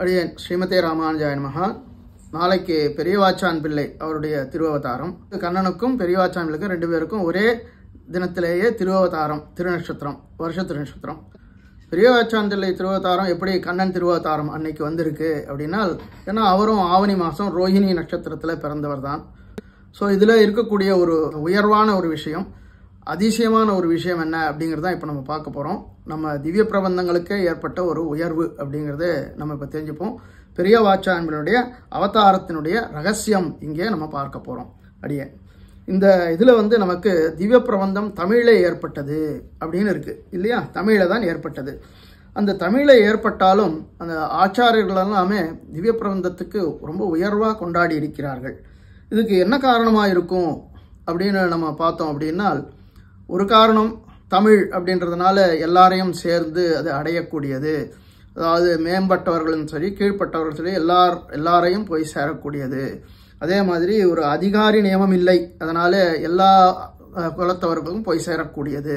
அடியேன் ஸ்ரீமதே ராமானுஜாயன் மகா நாளைக்கு பெரியவாச்சான் பிள்ளை அவருடைய திருவவதாரம் கண்ணனுக்கும் பெரியவாச்சான் பிள்ளைக்கும் ரெண்டு பேருக்கும் ஒரே தினத்திலேயே திருவவதாரம் திருநட்சத்திரம் வருஷ நட்சத்திரம் பெரியவாச்சான் பிள்ளை திருவவதாரம் எப்படி கண்ணன் திருவவதாரம் அன்னைக்கு வந்திருக்கு அப்படின்னா ஏன்னா அவரும் ஆவணி மாதம் ரோஹிணி நட்சத்திரத்தில் பிறந்தவர் தான் ஸோ இதில் இருக்கக்கூடிய ஒரு உயர்வான ஒரு விஷயம் அதிசயமான ஒரு விஷயம் என்ன அப்படிங்கிறதான் இப்போ நம்ம பார்க்க போகிறோம் நம்ம திவ்ய பிரபந்தங்களுக்கே ஏற்பட்ட ஒரு உயர்வு அப்படிங்கிறது நம்ம இப்போ தெரிஞ்சுப்போம் பெரிய வாச்சான்பினுடைய அவதாரத்தினுடைய ரகசியம் இங்கே நம்ம பார்க்க போகிறோம் அடியே இந்த இதில் வந்து நமக்கு திவ்ய பிரபந்தம் தமிழே ஏற்பட்டது அப்படின்னு இருக்குது இல்லையா தமிழில் தான் ஏற்பட்டது அந்த தமிழை ஏற்பட்டாலும் அந்த ஆச்சாரியர்கள் எல்லாமே திவ்ய பிரபந்தத்துக்கு ரொம்ப உயர்வாக கொண்டாடி இருக்கிறார்கள் இதுக்கு என்ன காரணமாக இருக்கும் அப்படின்னு நம்ம பார்த்தோம் அப்படின்னால் ஒரு காரணம் தமிழ் அப்படின்றதுனால எல்லாரையும் சேர்ந்து அது அடையக்கூடியது அதாவது மேம்பட்டவர்களும் சரி கீழ்பட்டவர்களும் சரி எல்லார் எல்லாரையும் போய் சேரக்கூடியது அதே மாதிரி ஒரு அதிகாரி நியமம் இல்லை அதனால் எல்லா குலத்தவர்களும் போய் சேரக்கூடியது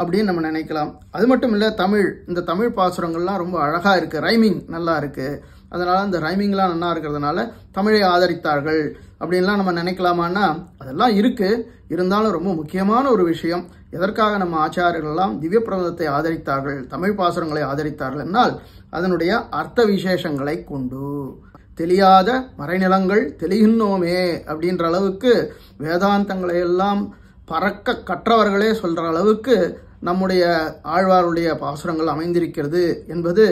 அப்படின்னு நம்ம நினைக்கலாம் அது மட்டும் இல்லை தமிழ் இந்த தமிழ் பாசுரங்கள்லாம் ரொம்ப அழகாக இருக்குது ரைமிங் நல்லா இருக்குது அதனால் அந்த ரைமிங்லாம் நல்லா இருக்கிறதுனால தமிழை ஆதரித்தார்கள் அப்படின்லாம் நம்ம நினைக்கலாமான்னா அதெல்லாம் இருக்குது இருந்தாலும் ரொம்ப முக்கியமான ஒரு விஷயம் எதற்காக நம்ம ஆச்சாரியர்கள்லாம் திவ்ய பிரபந்தத்தை ஆதரித்தார்கள் தமிழ் பாசுரங்களை ஆதரித்தார்கள் என்னால் அதனுடைய அர்த்த விசேஷங்களை கொண்டு தெளியாத மறைநிலங்கள் தெளிகின்றோமே அப்படின்ற அளவுக்கு வேதாந்தங்களை எல்லாம் பறக்க கற்றவர்களே சொல்கிற அளவுக்கு நம்முடைய ஆழ்வாருடைய பாசுரங்கள் அமைந்திருக்கிறது என்பது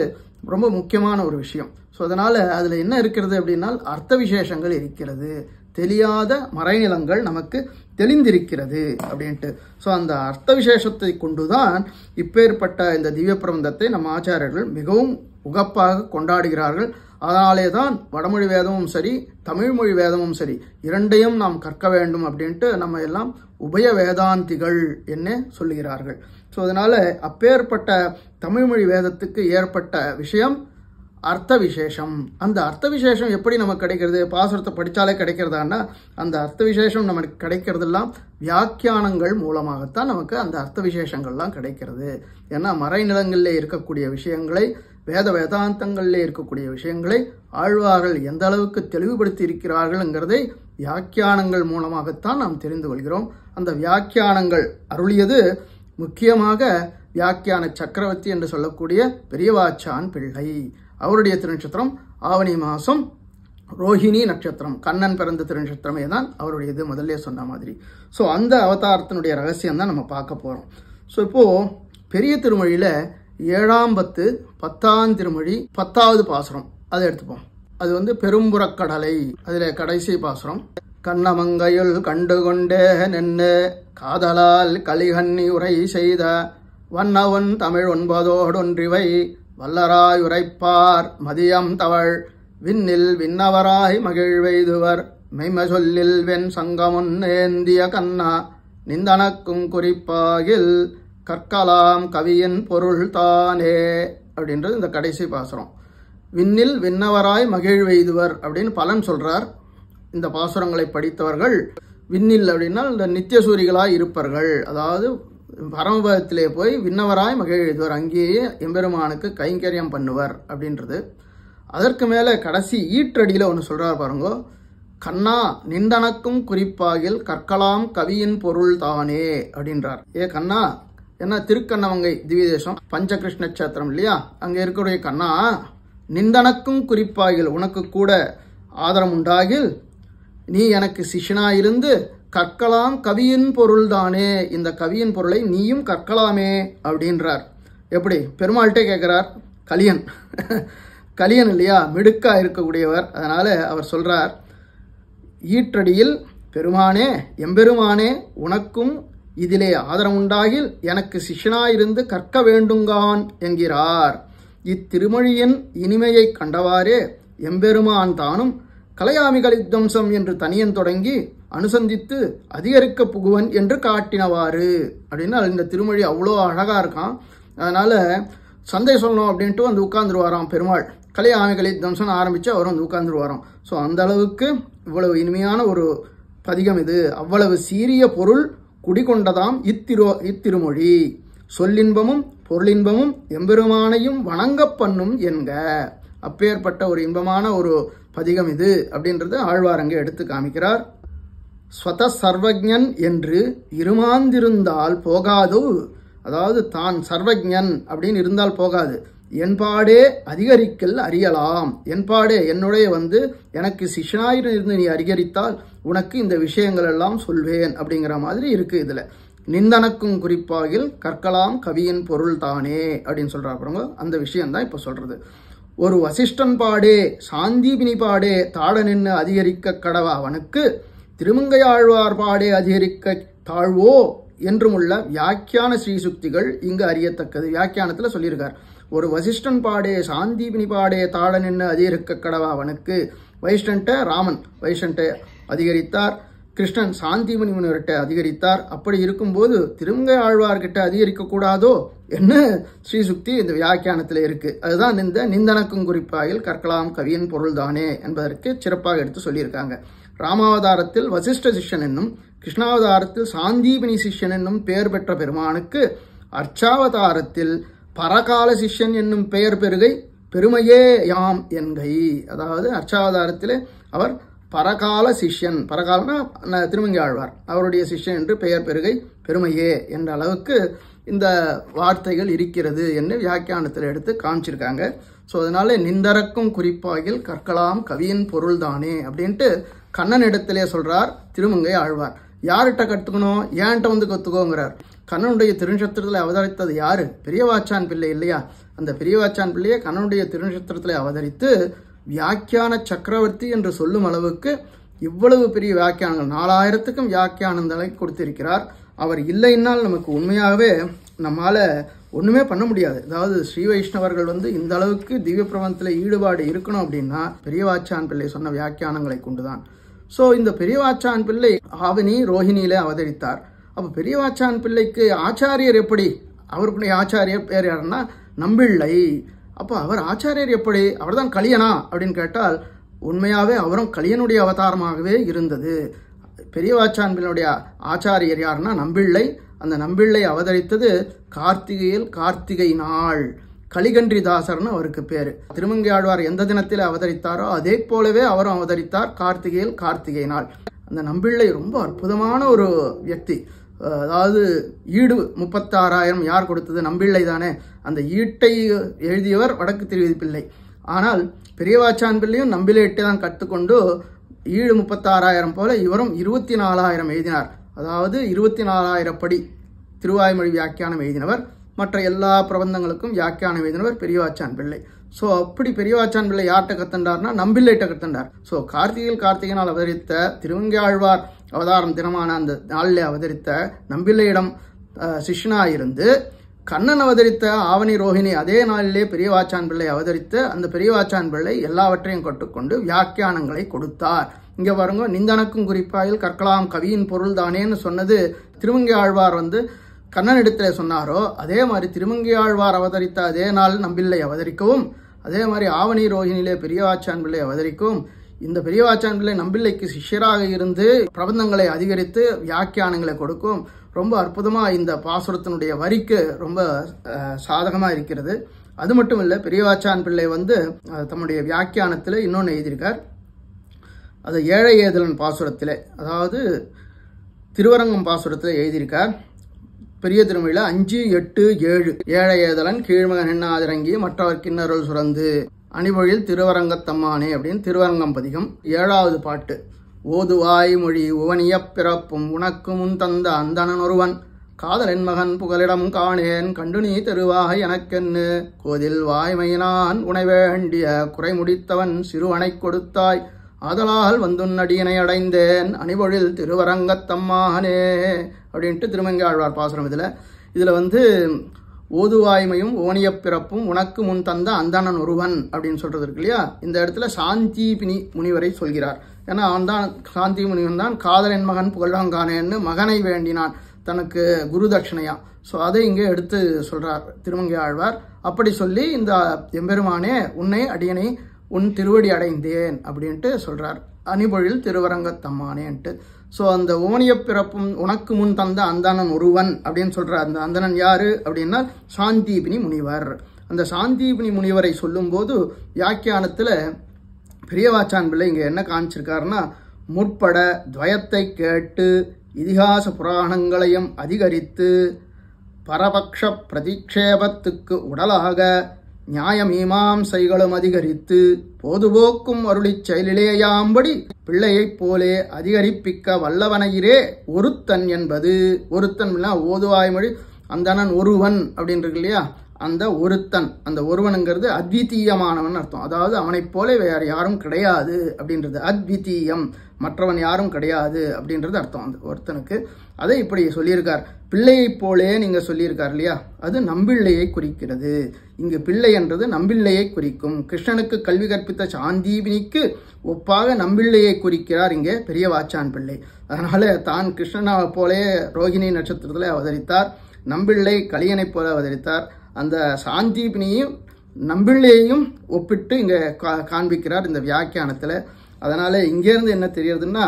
ரொம்ப முக்கியமான ஒரு விஷயம் ஸோ அதனால் அதில் என்ன இருக்கிறது அப்படின்னா அர்த்த விசேஷங்கள் இருக்கிறது தெரியாத மறைநிலங்கள் நமக்கு தெளிந்திருக்கிறது அப்படின்ட்டு ஸோ அந்த அர்த்த விசேஷத்தை கொண்டுதான் இப்பேற்பட்ட இந்த திவ்ய பிரபந்தத்தை நம்ம ஆச்சாரியர்கள் மிகவும் உகப்பாக கொண்டாடுகிறார்கள் அதனாலே தான் வடமொழி வேதமும் சரி தமிழ்மொழி வேதமும் சரி இரண்டையும் நாம் கற்க வேண்டும் அப்படின்ட்டு நம்ம எல்லாம் உபய வேதாந்திகள் என்ன சொல்லுகிறார்கள் ஸோ அதனால் அப்பேற்பட்ட தமிழ்மொழி வேதத்துக்கு ஏற்பட்ட விஷயம் அர்த்த விசேஷம் அந்த அர்த்த விசேஷம் எப்படி நமக்கு கிடைக்கிறது பாசுரத்தை படித்தாலே கிடைக்கிறதான்னா அந்த அர்த்த விசேஷம் நமக்கு கிடைக்கிறதெல்லாம் வியாக்கியானங்கள் மூலமாகத்தான் நமக்கு அந்த அர்த்த விசேஷங்கள்லாம் கிடைக்கிறது ஏன்னா மறைநிலங்களில் இருக்கக்கூடிய விஷயங்களை வேத வேதாந்தங்களில் இருக்கக்கூடிய விஷயங்களை ஆழ்வார்கள் எந்த அளவுக்கு தெளிவுபடுத்தி இருக்கிறார்கள்ங்கிறதை வியாக்கியானங்கள் மூலமாகத்தான் நாம் தெரிந்து கொள்கிறோம் அந்த வியாக்கியானங்கள் அருளியது முக்கியமாக வியாக்கியான சக்கரவர்த்தி என்று சொல்லக்கூடிய பெரியவாச்சான் பிள்ளை அவருடைய திருநட்சத்திரம் ஆவணி மாதம் ரோஹிணி நட்சத்திரம் கண்ணன் பிறந்த திருநட்சத்திரமே தான் அவருடைய இது முதல்ல சொன்ன மாதிரி ஸோ அந்த அவதாரத்தினுடைய ரகசியம் தான் நம்ம பார்க்க போகிறோம் ஸோ இப்போது பெரிய திருமொழியில் ஏழாம் பத்து பத்தாம் திருமொழி பத்தாவது பாசுரம் அதை எடுத்துப்போம் அது வந்து பெரும்புறக்கடலை அதில் கடைசி பாசுரம் கண்ணமங்கையுள் கண்டுகொண்டே நின்று காதலால் கலிகண்ணி உரை செய்த வண்ணவன் தமிழ் ஒன்பதோடொன்றிவை வல்லராயுரைப்பார் மதியம் தவள் விண்ணில் விண்ணவராய் மகிழ்வெய்துவர் மெய்ம சொல்லில் வெண் சங்கமுன் ஏந்திய கண்ணா நிந்தனக்கும் குறிப்பாகில் கற்கலாம் கவியின் பொருள் தானே அப்படின்றது இந்த கடைசி பாசுரம் விண்ணில் விண்ணவராய் மகிழ்வெய்துவர் அப்படின்னு பலன் சொல்றார் இந்த பாசுரங்களை படித்தவர்கள் விண்ணில் அப்படின்னா இந்த நித்தியசூரிகளாய் இருப்பார்கள் அதாவது பரமபதத்திலே போய் விண்ணவராய் மகிழ்வார் அங்கேயே எம்பெருமானுக்கு கைங்கரியம் பண்ணுவர் அப்படின்றது அதற்கு மேலே கடைசி ஈற்றடியில் ஒன்று சொல்கிறார் பாருங்கோ கண்ணா நிந்தனக்கும் குறிப்பாகில் கற்கலாம் கவியின் பொருள் தானே அப்படின்றார் ஏ கண்ணா என்ன திருக்கண்ணவங்கை திவ்யதேசம் பஞ்சகிருஷ்ண சேத்திரம் இல்லையா அங்கே இருக்கக்கூடிய கண்ணா நிந்தனக்கும் குறிப்பாகில் உனக்கு கூட ஆதரம் உண்டாகில் நீ எனக்கு சிஷனாயிருந்து கற்கலாம் கவியின் பொருள்தானே இந்த கவியின் பொருளை நீயும் கற்கலாமே அப்படின்றார் எப்படி பெருமாள்கிட்டே கேட்குறார் கலியன் கலியன் இல்லையா மிடுக்காக இருக்கக்கூடியவர் அதனால் அவர் சொல்கிறார் ஈற்றடியில் பெருமானே எம்பெருமானே உனக்கும் இதிலே ஆதரவுண்டாகில் எனக்கு சிஷனாயிருந்து கற்க வேண்டுங்கான் என்கிறார் இத்திருமொழியின் இனிமையை கண்டவாறே எம்பெருமான் தானும் கலையாமிகளித்தம்சம் என்று தனியன் தொடங்கி அனுசந்தித்து அதிகரிக்க புகுவன் என்று காட்டினவாறு அப்படின்னு இந்த திருமொழி அவ்வளோ அழகாக இருக்கான் அதனால் சந்தை சொல்லணும் அப்படின்ட்டு வந்து உட்கார்ந்துருவாராம் பெருமாள் கலை ஆமைகளை தம்சன் ஆரம்பித்து அவர் வந்து உட்கார்ந்துருவாராம் ஸோ அந்த அளவுக்கு இவ்வளவு இனிமையான ஒரு பதிகம் இது அவ்வளவு சீரிய பொருள் குடிகொண்டதாம் இத்திரு இத்திருமொழி சொல்லின்பமும் பொருளின்பமும் எம்பெருமானையும் வணங்க பண்ணும் என்க அப்பேற்பட்ட ஒரு இன்பமான ஒரு பதிகம் இது அப்படின்றது ஆழ்வாரங்க எடுத்து காமிக்கிறார் ஸ்வத சர்வஜன் என்று இருமாந்திருந்தால் போகாதோ அதாவது தான் சர்வஜன் அப்படின்னு இருந்தால் போகாது என்பாடே அதிகரிக்கல் அறியலாம் என்பாடே என்னுடைய வந்து எனக்கு இருந்து நீ அதிகரித்தால் உனக்கு இந்த விஷயங்கள் எல்லாம் சொல்வேன் அப்படிங்கிற மாதிரி இருக்கு இதில் நிந்தனக்கும் குறிப்பாகில் கற்கலாம் கவியின் பொருள் தானே அப்படின்னு சொல்கிறா பாருங்க அந்த விஷயம்தான் இப்போ சொல்கிறது ஒரு வசிஷ்டன் பாடே சாந்திபினி பாடே தாட நின்று அதிகரிக்க கடவா அவனுக்கு திருமங்கையாழ்வார் பாடே அதிகரிக்க தாழ்வோ என்றும் உள்ள வியாக்கியான ஸ்ரீசுக்திகள் இங்கு அறியத்தக்கது வியாக்கியானத்தில் சொல்லியிருக்கார் ஒரு வசிஷ்டன் பாடே சாந்திபினி பாடே தாழ நின்று அதிகரிக்க கடவா அவனுக்கு வைஷ்ணன்ட்ட ராமன் வைஷ்ணன்ட்ட அதிகரித்தார் கிருஷ்ணன் சாந்திமணி முனிவர்கிட்ட அதிகரித்தார் அப்படி இருக்கும்போது திருமங்கை ஆழ்வார்கிட்ட அதிகரிக்கக்கூடாதோ என்ன ஸ்ரீசுக்தி இந்த வியாக்கியானத்தில் இருக்குது அதுதான் இந்த நிந்தனக்கும் குறிப்பாயில் கற்கலாம் கவியின் பொருள்தானே என்பதற்கு சிறப்பாக எடுத்து சொல்லியிருக்காங்க ராமாவதாரத்தில் வசிஷ்ட சிஷ்யன் என்னும் கிருஷ்ணாவதாரத்தில் சாந்தீபினி சிஷ்யன் என்னும் பெயர் பெற்ற பெருமானுக்கு அர்ச்சாவதாரத்தில் பரகால சிஷ்யன் என்னும் பெயர் பெருகை பெருமையே யாம் என்கை அதாவது அர்ச்சாவதாரத்திலே அவர் பரகால சிஷ்யன் பரகாலனா திருமங்கி ஆழ்வார் அவருடைய சிஷ்யன் என்று பெயர் பெருகை பெருமையே என்ற அளவுக்கு இந்த வார்த்தைகள் இருக்கிறது என்று வியாக்கியானத்தில் எடுத்து காமிச்சிருக்காங்க ஸோ அதனால நிந்தரக்கும் குறிப்பாகில் கற்கலாம் கவியின் பொருள்தானே அப்படின்ட்டு கண்ணன் இடத்திலே சொல்றார் திருமங்கை ஆழ்வார் யார்கிட்ட கற்றுக்கணும் ஏன்ட்ட வந்து கத்துக்கோங்கிறார் கண்ணனுடைய திருநட்சத்திரத்தில் அவதரித்தது யாரு பெரியவாச்சான் பிள்ளை இல்லையா அந்த பெரியவாச்சான் பிள்ளையை கண்ணனுடைய திருநட்சத்திரத்தில் அவதரித்து வியாக்கியான சக்கரவர்த்தி என்று சொல்லும் அளவுக்கு இவ்வளவு பெரிய வியாக்கியானங்கள் நாலாயிரத்துக்கும் வியாக்கியானங்களை கொடுத்திருக்கிறார் அவர் இல்லைன்னால் நமக்கு உண்மையாகவே நம்மால் ஒன்றுமே பண்ண முடியாது அதாவது ஸ்ரீ வைஷ்ணவர்கள் வந்து இந்த அளவுக்கு திவ்ய பிரபந்தத்தில் ஈடுபாடு இருக்கணும் அப்படின்னா பெரியவாச்சான் பிள்ளை சொன்ன வியாக்கியானங்களை கொண்டுதான் ஸோ இந்த பெரியவாச்சான் பிள்ளை ஆவணி ரோஹிணியில அவதரித்தார் அப்போ பெரியவாச்சான் பிள்ளைக்கு ஆச்சாரியர் எப்படி அவருக்குடைய ஆச்சாரியர் பேர் யாருன்னா நம்பிள்ளை அப்போ அவர் ஆச்சாரியர் எப்படி அவர் தான் கலியனா அப்படின்னு கேட்டால் உண்மையாகவே அவரும் கலியனுடைய அவதாரமாகவே இருந்தது பெரியவாச்சான் பிள்ளையுடைய ஆச்சாரியர் யாருன்னா நம்பிள்ளை அந்த நம்பிள்ளை அவதரித்தது கார்த்திகையில் கார்த்திகை நாள் கலிகன்றிதாசர்னு அவருக்கு பேர் திருமங்கை ஆழ்வார் எந்த தினத்தில் அவதரித்தாரோ அதே போலவே அவரும் அவதரித்தார் கார்த்திகையில் கார்த்திகை நாள் அந்த நம்பிள்ளை ரொம்ப அற்புதமான ஒரு வியக்தி அதாவது ஈடு முப்பத்தாறாயிரம் யார் கொடுத்தது நம்பிள்ளை தானே அந்த ஈட்டை எழுதியவர் வடக்கு திருவிதி பிள்ளை ஆனால் பெரியவாச்சான் பிள்ளையும் நம்பிலேட்டை தான் கற்றுக்கொண்டு ஈடு முப்பத்தாறாயிரம் போல இவரும் இருபத்தி நாலாயிரம் எழுதினார் அதாவது இருபத்தி நாலாயிரப்படி திருவாய்மொழி வியாக்கியானம் எழுதினவர் மற்ற எல்லா பிரபந்தங்களுக்கும் வியாக்கியானம் எழுதினவர் பெரியவாச்சான் பிள்ளை ஸோ அப்படி பெரியவாச்சான் பிள்ளை யார்கிட்ட கத்தண்டார்னா நம்பிள்ளைகிட்ட கத்தண்டார் ஸோ கார்த்திகையில் கார்த்திகனால் அவதரித்த திருவங்காழ்வார் அவதாரம் தினமான அந்த நாளில் அவதரித்த நம்பிள்ளையிடம் சிஷ்யனாயிருந்து கண்ணன் அவதரித்த ஆவணி ரோஹிணி அதே நாளிலே பெரியவாச்சான் பிள்ளை அவதரித்து அந்த பெரியவாச்சான் பிள்ளை எல்லாவற்றையும் கற்றுக்கொண்டு வியாக்கியானங்களை கொடுத்தார் இங்கே பாருங்க நிந்தனக்கும் குறிப்பாயில் கற்கலாம் கவியின் பொருள் தானேன்னு சொன்னது திருவங்கி ஆழ்வார் வந்து கண்ணனிடத்தில் சொன்னாரோ அதே மாதிரி ஆழ்வார் அவதரித்த அதே நாள் நம்பிள்ளை அவதரிக்கவும் அதே மாதிரி ஆவணி ரோஹிணியிலே பெரியவாச்சான் பிள்ளை அவதரிக்கும் இந்த பெரியவாச்சான் பிள்ளை நம்பிள்ளைக்கு சிஷ்யராக இருந்து பிரபந்தங்களை அதிகரித்து வியாக்கியானங்களை கொடுக்கும் ரொம்ப அற்புதமாக இந்த பாசுரத்தினுடைய வரிக்கு ரொம்ப சாதகமாக இருக்கிறது அது மட்டும் இல்லை பெரியவாச்சான் பிள்ளை வந்து தம்முடைய வியாக்கியானத்தில் இன்னொன்று எழுதியிருக்கார் அது ஏழை ஏதலன் பாசுரத்தில் அதாவது திருவரங்கம் பாசுரத்தில் எழுதியிருக்கார் பெரிய திருமையில அஞ்சு எட்டு ஏழு ஏழை ஏதலன் கீழ்மகன் எண்ணாதிரங்கி மற்றவர் கிண்ணருள் சுரந்து அணிபொழில் திருவரங்கத்தம்மானே அப்படின்னு திருவரங்கம் பதிகம் ஏழாவது பாட்டு ஓதுவாய் மொழி உவனிய பிறப்பும் உனக்கு முன் தந்த அந்தனன் ஒருவன் காதலின் மகன் புகலிடம் காணேன் கண்டு நீ தெருவாக எனக்கென்னு கோதில் வாய்மையினான் உணை வேண்டிய குறை முடித்தவன் சிறுவனை கொடுத்தாய் ஆதலால் வந்துன்னடியினை அடைந்தேன் அணிவொழில் திருவரங்கத்தம்மானே அப்படின்ட்டு திருமங்காழ்வார் பாசுரம் இதில் இதில் வந்து ஓதுவாய்மையும் ஓனிய பிறப்பும் உனக்கு முன் தந்த அந்தணன் ஒருவன் அப்படின்னு சொல்கிறது இருக்கு இல்லையா இந்த இடத்துல சாந்தி பினி முனிவரை சொல்கிறார் ஏன்னா அவன் தான் சாந்தி முனிவன் தான் காதலன் மகன் புகழ்வாங்கானேன்னு மகனை வேண்டினான் தனக்கு குரு தட்சிணையா ஸோ அதை இங்கே எடுத்து சொல்கிறார் திருமங்கை ஆழ்வார் அப்படி சொல்லி இந்த எம்பெருமானே உன்னை அடியனை உன் திருவடி அடைந்தேன் அப்படின்ட்டு சொல்கிறார் அணிபொழில் திருவரங்கத்தம்மானேன்ட்டு ஸோ அந்த ஓனிய பிறப்பும் உனக்கு முன் தந்த அந்தனன் ஒருவன் அப்படின்னு சொல்கிறார் அந்த அந்தணன் யாரு அப்படின்னா சாந்தீபினி முனிவர் அந்த சாந்தீபினி முனிவரை சொல்லும்போது வியாக்கியானத்தில் பெரியவாச்சான் பிள்ளை இங்கே என்ன காமிச்சிருக்காருன்னா முற்பட துவயத்தை கேட்டு இதிகாச புராணங்களையும் அதிகரித்து பரபக்ஷ பிரதிக்ஷேபத்துக்கு உடலாக நியாயமீமாம்சைகளும் அதிகரித்து போதுபோக்கும் அருளி செயலிலேயாம்படி பிள்ளையைப் போலே அதிகரிப்பிக்க வல்லவனையிரே ஒருத்தன் என்பது ஒருத்தன் ஓதுவாய் அந்த அந்தனன் ஒருவன் அப்படின்னு இருக்கு இல்லையா அந்த ஒருத்தன் அந்த ஒருவனுங்கிறது அத்விதீயமானவன் அர்த்தம் அதாவது அவனைப் போல வேறு யாரும் கிடையாது அப்படின்றது அத்விதீயம் மற்றவன் யாரும் கிடையாது அப்படின்றது அர்த்தம் அந்த ஒருத்தனுக்கு அதை இப்படி சொல்லியிருக்கார் பிள்ளையை போலே நீங்கள் சொல்லியிருக்கார் இல்லையா அது நம்பிள்ளையை குறிக்கிறது இங்கு பிள்ளை என்றது நம்பிள்ளையை குறிக்கும் கிருஷ்ணனுக்கு கல்வி கற்பித்த சாந்தீபினிக்கு ஒப்பாக நம்பிள்ளையை குறிக்கிறார் இங்கே பெரிய வாச்சான் பிள்ளை அதனால தான் கிருஷ்ணனை போலே ரோகிணி நட்சத்திரத்தில் அவதரித்தார் நம்பிள்ளை கலியனைப் போல அவதரித்தார் அந்த சாந்தீபினியும் நம்பிள்ளையையும் ஒப்பிட்டு இங்கே காண்பிக்கிறார் இந்த வியாக்கியானத்தில் அதனால் இங்கேருந்து என்ன தெரியறதுன்னா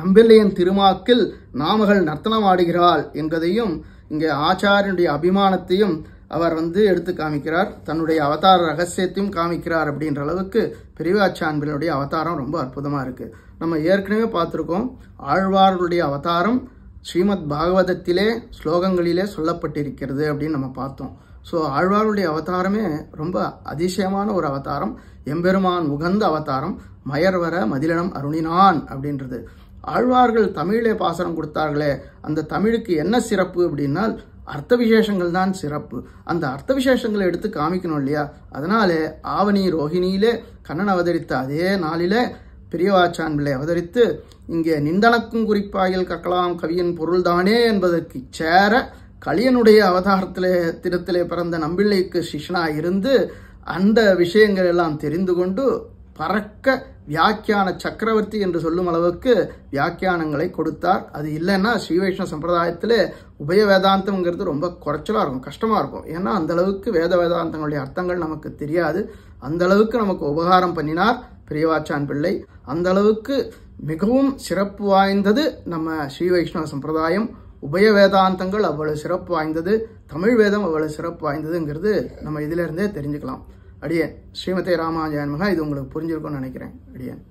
நம்பிள்ளையின் திருமாக்கில் நாமகள் நர்த்தனம் ஆடுகிறாள் என்பதையும் இங்கே ஆச்சாரியனுடைய அபிமானத்தையும் அவர் வந்து எடுத்து காமிக்கிறார் தன்னுடைய அவதார ரகசியத்தையும் காமிக்கிறார் அப்படின்ற அளவுக்கு பெரியவாச்சான்பினுடைய அவதாரம் ரொம்ப அற்புதமாக இருக்குது நம்ம ஏற்கனவே பார்த்துருக்கோம் ஆழ்வார்களுடைய அவதாரம் ஸ்ரீமத் பாகவதத்திலே ஸ்லோகங்களிலே சொல்லப்பட்டிருக்கிறது அப்படின்னு நம்ம பார்த்தோம் ஸோ ஆழ்வாருடைய அவதாரமே ரொம்ப அதிசயமான ஒரு அவதாரம் எம்பெருமான் உகந்த அவதாரம் மயர்வர மதிலனம் அருணினான் அப்படின்றது ஆழ்வார்கள் தமிழே பாசனம் கொடுத்தார்களே அந்த தமிழுக்கு என்ன சிறப்பு அப்படின்னால் அர்த்த விசேஷங்கள் தான் சிறப்பு அந்த அர்த்த விசேஷங்களை எடுத்து காமிக்கணும் இல்லையா அதனாலே ஆவணி ரோஹிணியிலே கண்ணன் அவதரித்த அதே நாளிலே பெரியவாச்சான் பிள்ளை அவதரித்து இங்கே நிந்தனக்கும் குறிப்பாயில் கக்கலாம் கவியின் பொருள்தானே என்பதற்கு சேர கலியனுடைய அவதாரத்திலே தினத்திலே பிறந்த நம்பிள்ளைக்கு சிஷ்யனாக இருந்து அந்த விஷயங்கள் எல்லாம் தெரிந்து கொண்டு பறக்க வியாக்கியான சக்கரவர்த்தி என்று சொல்லும் அளவுக்கு வியாக்கியானங்களை கொடுத்தார் அது இல்லைன்னா ஸ்ரீ வைஷ்ணவ சம்பிரதாயத்தில் உபய வேதாந்தம்ங்கிறது ரொம்ப குறைச்சலாக இருக்கும் கஷ்டமாக இருக்கும் ஏன்னா அந்த அளவுக்கு வேத வேதாந்தங்களுடைய அர்த்தங்கள் நமக்கு தெரியாது அந்த அளவுக்கு நமக்கு உபகாரம் பண்ணினார் பிரியவாச்சான் பிள்ளை அந்த அளவுக்கு மிகவும் சிறப்பு வாய்ந்தது நம்ம ஸ்ரீ வைஷ்ணவ சம்பிரதாயம் உபய வேதாந்தங்கள் அவ்வளவு சிறப்பு வாய்ந்தது தமிழ் வேதம் அவ்வளவு சிறப்பு வாய்ந்ததுங்கிறது நம்ம இருந்தே தெரிஞ்சுக்கலாம் அடியன் ஸ்ரீமதி ராமாஜயன் மகா இது உங்களுக்கு புரிஞ்சிருக்கும்னு நினைக்கிறேன் அடியேன்